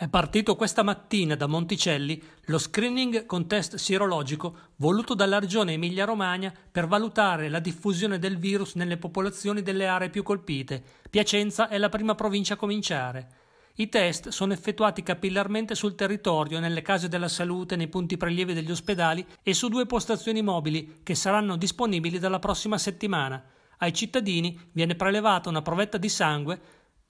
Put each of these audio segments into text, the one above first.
È partito questa mattina da Monticelli lo screening con test sierologico voluto dalla Regione Emilia-Romagna per valutare la diffusione del virus nelle popolazioni delle aree più colpite. Piacenza è la prima provincia a cominciare. I test sono effettuati capillarmente sul territorio, nelle case della salute, nei punti prelievi degli ospedali e su due postazioni mobili che saranno disponibili dalla prossima settimana. Ai cittadini viene prelevata una provetta di sangue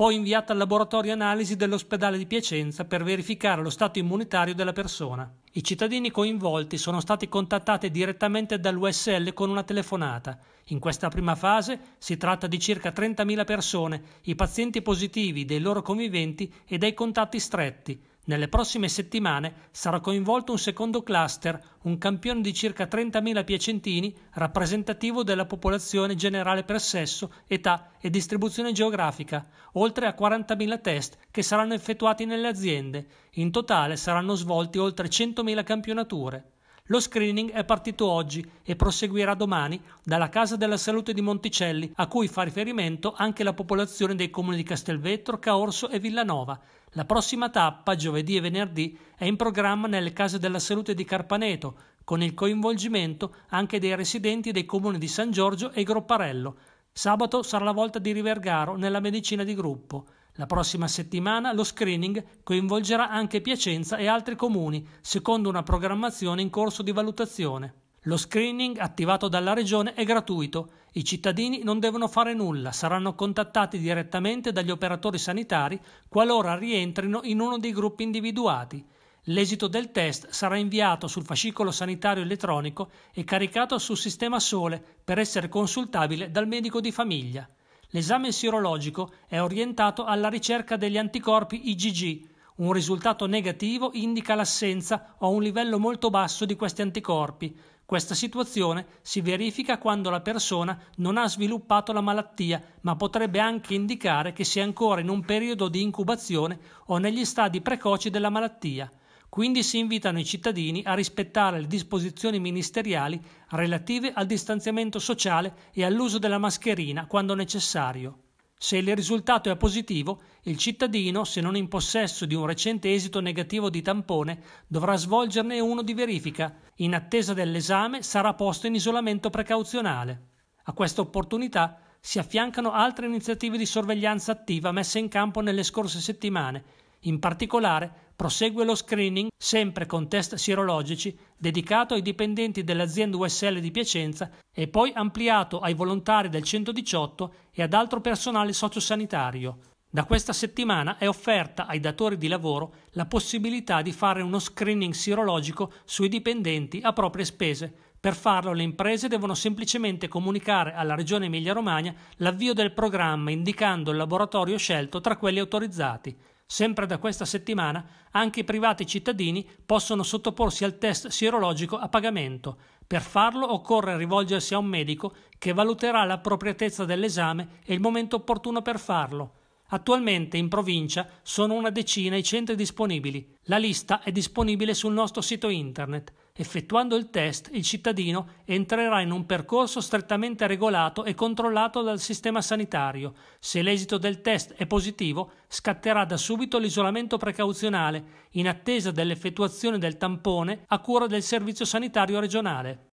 poi inviata al laboratorio analisi dell'ospedale di Piacenza per verificare lo stato immunitario della persona. I cittadini coinvolti sono stati contattati direttamente dall'USL con una telefonata. In questa prima fase si tratta di circa 30.000 persone, i pazienti positivi, dei loro conviventi e dei contatti stretti, nelle prossime settimane sarà coinvolto un secondo cluster, un campione di circa 30.000 piacentini, rappresentativo della popolazione generale per sesso, età e distribuzione geografica, oltre a 40.000 test che saranno effettuati nelle aziende. In totale saranno svolti oltre 100.000 campionature. Lo screening è partito oggi e proseguirà domani dalla Casa della Salute di Monticelli, a cui fa riferimento anche la popolazione dei comuni di Castelvetro, Caorso e Villanova. La prossima tappa, giovedì e venerdì, è in programma nelle Case della Salute di Carpaneto, con il coinvolgimento anche dei residenti dei comuni di San Giorgio e Gropparello. Sabato sarà la volta di Rivergaro nella medicina di gruppo. La prossima settimana lo screening coinvolgerà anche Piacenza e altri comuni, secondo una programmazione in corso di valutazione. Lo screening attivato dalla Regione è gratuito, i cittadini non devono fare nulla, saranno contattati direttamente dagli operatori sanitari qualora rientrino in uno dei gruppi individuati. L'esito del test sarà inviato sul fascicolo sanitario elettronico e caricato sul sistema Sole per essere consultabile dal medico di famiglia l'esame sierologico è orientato alla ricerca degli anticorpi IgG. Un risultato negativo indica l'assenza o un livello molto basso di questi anticorpi. Questa situazione si verifica quando la persona non ha sviluppato la malattia, ma potrebbe anche indicare che sia ancora in un periodo di incubazione o negli stadi precoci della malattia. Quindi si invitano i cittadini a rispettare le disposizioni ministeriali relative al distanziamento sociale e all'uso della mascherina quando necessario. Se il risultato è positivo, il cittadino, se non in possesso di un recente esito negativo di tampone, dovrà svolgerne uno di verifica. In attesa dell'esame sarà posto in isolamento precauzionale. A questa opportunità si affiancano altre iniziative di sorveglianza attiva messe in campo nelle scorse settimane, in particolare prosegue lo screening, sempre con test sierologici, dedicato ai dipendenti dell'azienda USL di Piacenza e poi ampliato ai volontari del 118 e ad altro personale sociosanitario. Da questa settimana è offerta ai datori di lavoro la possibilità di fare uno screening sierologico sui dipendenti a proprie spese. Per farlo le imprese devono semplicemente comunicare alla Regione Emilia-Romagna l'avvio del programma indicando il laboratorio scelto tra quelli autorizzati. Sempre da questa settimana anche i privati cittadini possono sottoporsi al test sierologico a pagamento. Per farlo occorre rivolgersi a un medico che valuterà l'appropriatezza dell'esame e il momento opportuno per farlo. Attualmente in provincia sono una decina i centri disponibili. La lista è disponibile sul nostro sito internet. Effettuando il test, il cittadino entrerà in un percorso strettamente regolato e controllato dal sistema sanitario. Se l'esito del test è positivo, scatterà da subito l'isolamento precauzionale, in attesa dell'effettuazione del tampone a cura del Servizio Sanitario Regionale.